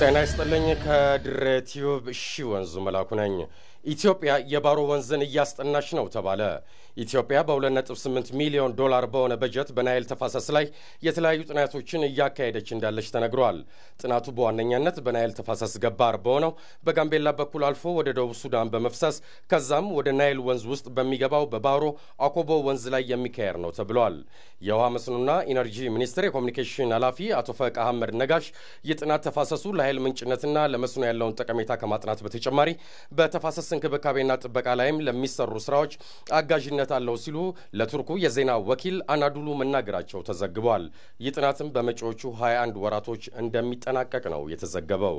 ጤና ይስጥልኝ። ከድሬ ቲዩብ እሺ ወንዙ መላኩ ነኝ። ኢትዮጵያ የባሮ ወንዝን እያስጠናች ነው ተባለ። ኢትዮጵያ በ2.8 ሚሊዮን ዶላር በሆነ በጀት በናይል ተፋሰስ ላይ የተለያዩ ጥናቶችን እያካሄደች እንዳለች ተነግሯል። ጥናቱ በዋነኛነት በናይል ተፋሰስ ገባር በሆነው በጋምቤላ በኩል አልፎ ወደ ደቡብ ሱዳን በመፍሰስ ከዛም ወደ ናይል ወንዝ ውስጥ በሚገባው በባሮ አኮቦ ወንዝ ላይ የሚካሄድ ነው ተብሏል። የውሃ መስኖና ኢነርጂ ሚኒስቴር የኮሚኒኬሽን ኃላፊ አቶ ፈቅ አህመድ ነጋሽ የጥናት ተፋሰሱ ለኃይል ምንጭነትና ለመስኖ ያለውን ጠቀሜታ ከማጥናት በተጨማሪ በተፋሰስ እንክብካቤና ጥበቃ ላይም ለሚሰሩ ስራዎች አጋዥነት አለው ሲሉ ለቱርኩ የዜና ወኪል አናዱሉ መናገራቸው ተዘግቧል። ይህ ጥናትም በመጪዎቹ 21 ወራቶች እንደሚጠናቀቅ ነው የተዘገበው።